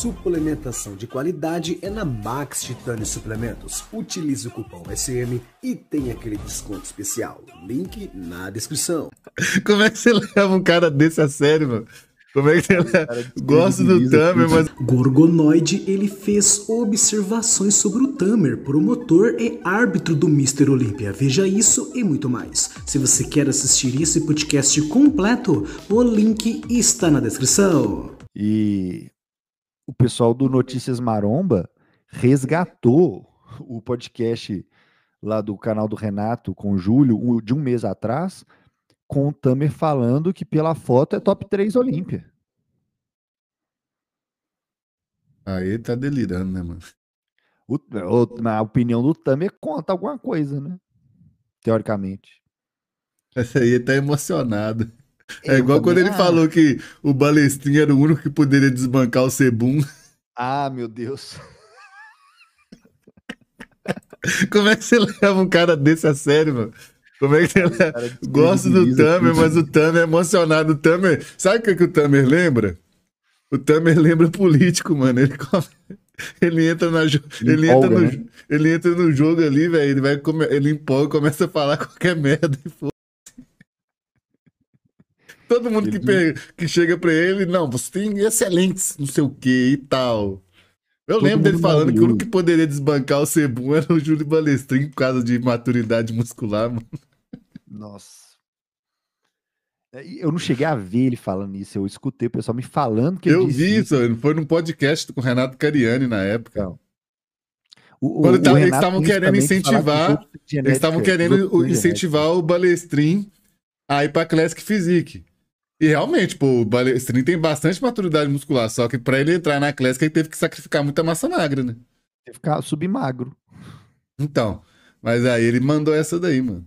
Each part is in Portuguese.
Suplementação de qualidade é na Max Titânio Suplementos. Utilize o cupom SM e tem aquele desconto especial. Link na descrição. Como é que você leva um cara desse a sério, mano? Como é que leva? gosta do Tamer, mas... Gorgonoid, ele fez observações sobre o Tamer, promotor e árbitro do Mr. Olympia. Veja isso e muito mais. Se você quer assistir esse podcast completo, o link está na descrição. E o pessoal do Notícias Maromba resgatou o podcast lá do canal do Renato com o Júlio, de um mês atrás, com o Tamer falando que pela foto é top 3 Olímpia. Aí tá delirando, né, mano? O, na opinião do Tamer conta alguma coisa, né? Teoricamente. Essa aí tá emocionado. É eu igual quando ele acho. falou que o Balestrinho era o único que poderia desbancar o Sebum. Ah, meu Deus. Como é que você leva um cara desse a sério, mano? Como é que você leva? Gosto do Tamer, mas o Tamer é emocionado. O Tamer. Sabe o que, é que o Tamer lembra? O Tamer lembra político, mano. Ele, come... ele entra na ele empolga, entra no né? ele entra no jogo ali, velho. Ele come... ele empolga, começa a falar qualquer merda e foda. Todo mundo que, que chega pra ele, não, você tem excelentes, não sei o que e tal. Eu Todo lembro dele falando que o único que poderia desbancar o Cebum era o Júlio Balestrin por causa de maturidade muscular, mano. Nossa. É, eu não cheguei a ver ele falando isso, eu escutei o pessoal me falando que eu vi isso. isso. Foi num podcast com o Renato Cariani na época. Não. O, Quando o, eles estavam querendo incentivar, que eles estavam querendo incentivar o Balestrin a ir pra Classic Physique. E realmente, pô, o Balestrin tem bastante maturidade muscular, só que pra ele entrar na clássica ele teve que sacrificar muita massa magra, né? Teve que ficar submagro. Então, mas aí ele mandou essa daí, mano.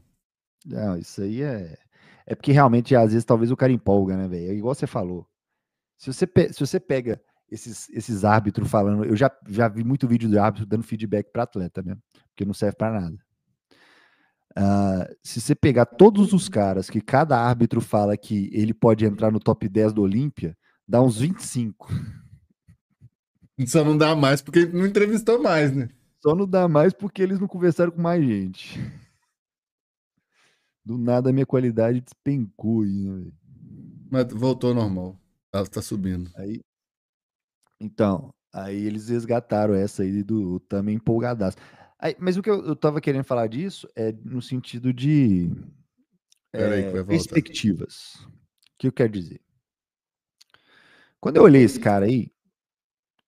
Não, isso aí é. É porque realmente, às vezes, talvez o cara empolga, né, velho? É igual você falou. Se você, pe... Se você pega esses, esses árbitros falando. Eu já, já vi muito vídeo do árbitro dando feedback para atleta mesmo, porque não serve para nada. Uh, se você pegar todos os caras que cada árbitro fala que ele pode entrar no top 10 do Olímpia, dá uns 25. Só não dá mais porque não entrevistou mais, né? Só não dá mais porque eles não conversaram com mais gente. Do nada a minha qualidade despencou aí, né, Mas voltou normal. Ela tá, tá subindo. Aí, então, aí eles resgataram essa aí do também empolgadaço. Aí, mas o que eu, eu tava querendo falar disso é no sentido de é, perspectivas. O que eu quero dizer? Quando eu olhei esse cara aí,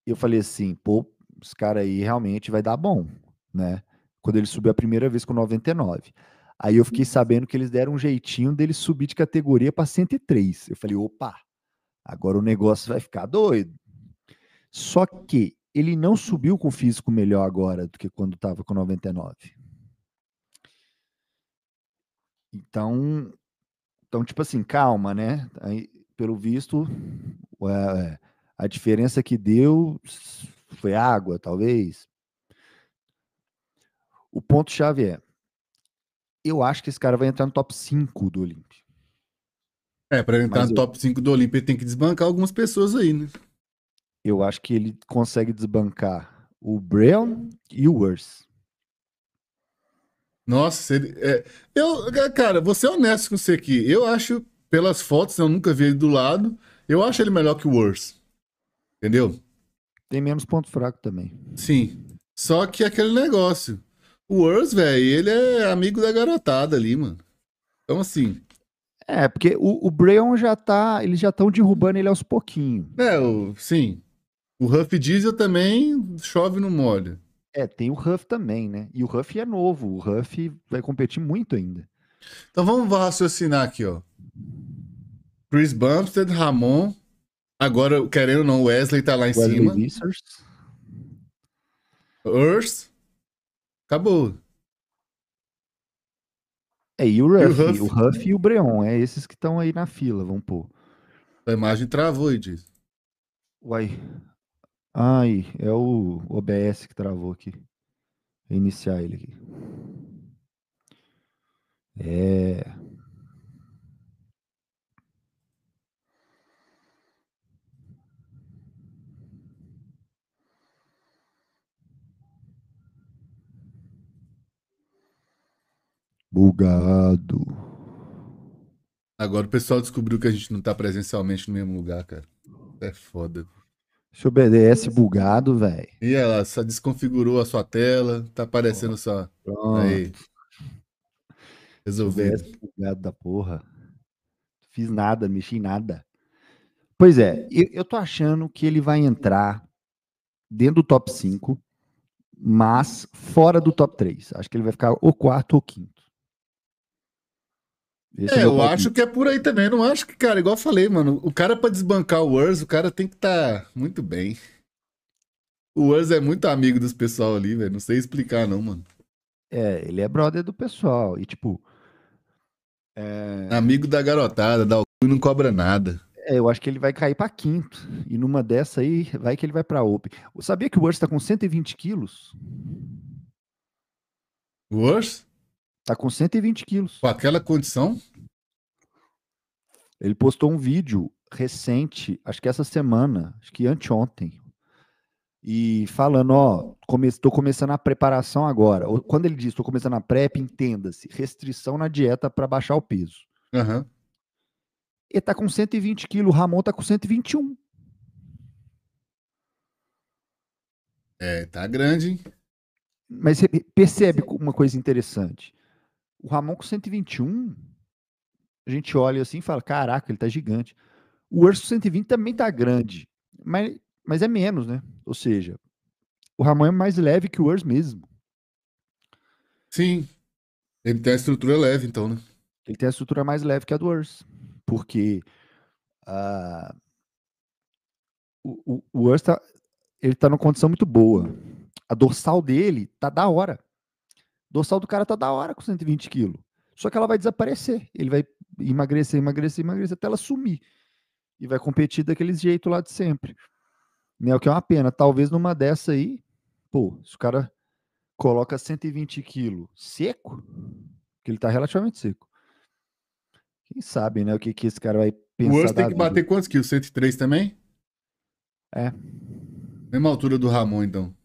eu falei assim, pô, esse cara aí realmente vai dar bom, né? Quando ele subiu a primeira vez com 99. Aí eu fiquei uhum. sabendo que eles deram um jeitinho dele subir de categoria para 103. Eu falei, opa, agora o negócio vai ficar doido. Só que ele não subiu com o físico melhor agora do que quando estava com 99. Então, então tipo assim, calma, né? Aí, pelo visto, ué, é, a diferença que deu foi água, talvez. O ponto-chave é: eu acho que esse cara vai entrar no top 5 do Olímpio. É, para entrar Mas no eu... top 5 do Olímpio, ele tem que desbancar algumas pessoas aí, né? eu acho que ele consegue desbancar o Brown e o Worse. Nossa, ele, é, eu, é, cara, vou ser honesto com você aqui. Eu acho, pelas fotos, eu nunca vi ele do lado. Eu acho ele melhor que o Worse. Entendeu? Tem menos ponto fraco também. Sim. Só que é aquele negócio. O Worse, velho, ele é amigo da garotada ali, mano. Então, assim. É, porque o, o Breon já tá. Eles já estão derrubando ele aos pouquinhos. É, o, sim. O Huff Diesel também chove no molho. É, tem o Huff também, né? E o Huff é novo, o Huff vai competir muito ainda. Então vamos raciocinar aqui, ó. Chris Bumstead, Ramon, agora, querendo ou não, Wesley tá lá em Wesley cima. Earth, acabou. É, e o Ruff, o Huff, o Huff e o Breon, é esses que estão aí na fila, vamos pôr. A imagem travou e diz. Uai, Ai, é o OBS que travou aqui. Vou iniciar ele aqui. É. Bugado. Agora o pessoal descobriu que a gente não tá presencialmente no mesmo lugar, cara. É foda o BDS bugado, velho. E ela só desconfigurou a sua tela, tá aparecendo só. Pronto. Aí. Resolveu. bugado da porra. Fiz nada, mexi em nada. Pois é, eu, eu tô achando que ele vai entrar dentro do top 5, mas fora do top 3. Acho que ele vai ficar o quarto ou quinto. Esse é, eu palpite. acho que é por aí também. não acho que, cara, igual eu falei, mano, o cara para desbancar o Urs, o cara tem que estar tá muito bem. O Urs é muito amigo dos pessoal ali, velho. Não sei explicar, não, mano. É, ele é brother do pessoal. E, tipo. É... Amigo da garotada, dá o cu e não cobra nada. É, eu acho que ele vai cair para quinto. E numa dessa aí, vai que ele vai pra OP. sabia que o Urs tá com 120 quilos? O Urs? Tá com 120 quilos. Com aquela condição? Ele postou um vídeo recente, acho que essa semana, acho que anteontem, e falando, ó, come, tô começando a preparação agora. Quando ele diz tô começando a PrEP, entenda-se, restrição na dieta para baixar o peso. Uhum. Ele tá com 120 quilos, o Ramon tá com 121. É, tá grande, hein? Mas percebe uma coisa interessante. O Ramon com 121, a gente olha assim e fala: caraca, ele tá gigante. O Urso 120 também tá grande, mas, mas é menos, né? Ou seja, o Ramon é mais leve que o Urso mesmo. Sim. Ele tem a estrutura leve, então, né? Ele tem a estrutura mais leve que a do Urso. Porque uh, o, o, o Urso tá, ele tá numa condição muito boa. A dorsal dele tá da hora dorsal do cara tá da hora com 120 quilos. Só que ela vai desaparecer. Ele vai emagrecer, emagrecer, emagrecer até ela sumir. E vai competir daquele jeito lá de sempre. Né? O que é uma pena. Talvez numa dessa aí, pô, se o cara coloca 120 quilos seco, que ele tá relativamente seco. Quem sabe, né? O que, que esse cara vai pensar. O Urso tem que vida. bater quantos quilos? 103 também? É. Mesma altura do Ramon, então.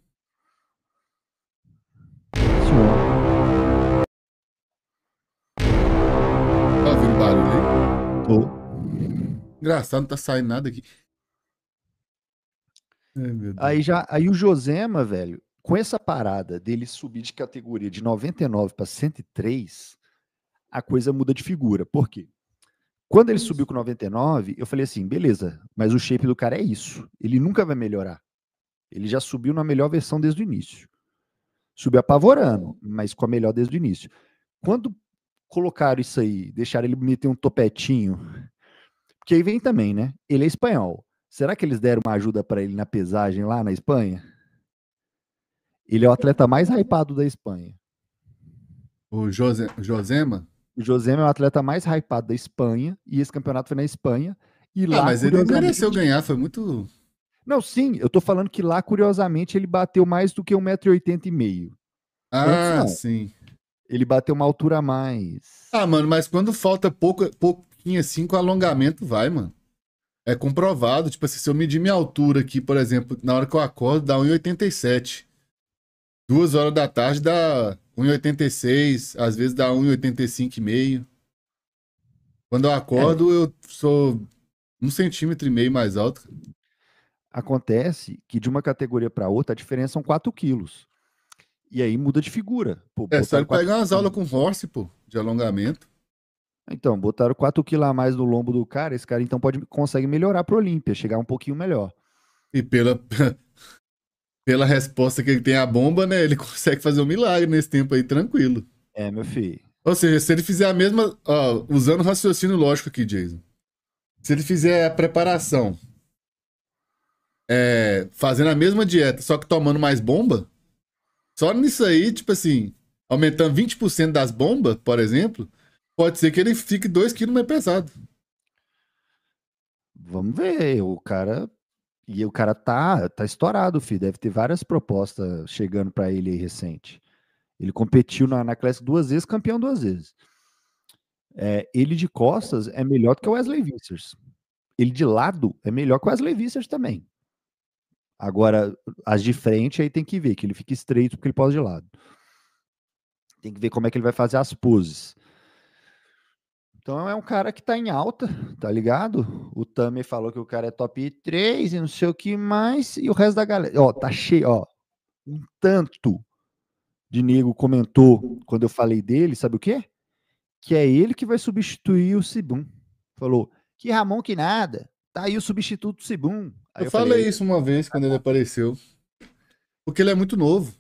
Engraçado, não tá saindo nada aqui. aí já, aí o Josema, velho, com essa parada dele subir de categoria de 99 para 103, a coisa muda de figura. Por quê? Quando ele subiu com 99, eu falei assim, beleza, mas o shape do cara é isso. Ele nunca vai melhorar. Ele já subiu na melhor versão desde o início. Subiu apavorando, mas com a melhor desde o início. Quando colocaram isso aí, deixaram ele meter um topetinho que aí vem também, né? Ele é espanhol. Será que eles deram uma ajuda para ele na pesagem lá na Espanha? Ele é o atleta mais hypado da Espanha. O Jose, Josema? O Josema é o atleta mais hypado da Espanha, e esse campeonato foi na Espanha. E ah, lá, mas ele mereceu ganhar, foi muito. Não, sim, eu tô falando que lá, curiosamente, ele bateu mais do que 1,80m. Ah, sim. Ele bateu uma altura a mais. Ah, mano, mas quando falta pouco, pouco, pouquinho assim com alongamento vai, mano. É comprovado. Tipo assim, se eu medir minha altura aqui, por exemplo, na hora que eu acordo, dá 1,87. Duas horas da tarde dá 1,86, às vezes dá 1,85 meio Quando eu acordo, é. eu sou um centímetro e meio mais alto. Acontece que de uma categoria para outra a diferença são 4 quilos. E aí muda de figura. Pô, é, só pegar umas aulas com horse, pô, de alongamento. Então, botaram 4 quilos a mais no lombo do cara, esse cara então pode, consegue melhorar pro Olímpia, chegar um pouquinho melhor. E pela, pela resposta que ele tem à bomba, né? Ele consegue fazer um milagre nesse tempo aí, tranquilo. É, meu filho. Ou seja, se ele fizer a mesma. Ó, usando o raciocínio lógico aqui, Jason. Se ele fizer a preparação é, fazendo a mesma dieta, só que tomando mais bomba, só nisso aí, tipo assim, aumentando 20% das bombas, por exemplo, Pode ser que ele fique 2 quilos mais pesado. Vamos ver, o cara. E o cara tá, tá estourado, filho. Deve ter várias propostas chegando para ele aí recente. Ele competiu na, na classe duas vezes, campeão duas vezes. É, ele de costas é melhor do que o Wesley Vissers. Ele de lado é melhor que o Wesley Vissers também. Agora, as de frente aí tem que ver, que ele fica estreito porque ele pode de lado. Tem que ver como é que ele vai fazer as poses. Então é um cara que tá em alta, tá ligado? O Tami falou que o cara é top 3 e não sei o que mais. E o resto da galera. Ó, tá cheio, ó. Um tanto de nego comentou quando eu falei dele, sabe o quê? Que é ele que vai substituir o Sibum. Falou, que Ramon que nada. Tá aí o substituto do Sibum. eu, eu falei, isso uma vez quando ele apareceu. Porque ele é muito novo.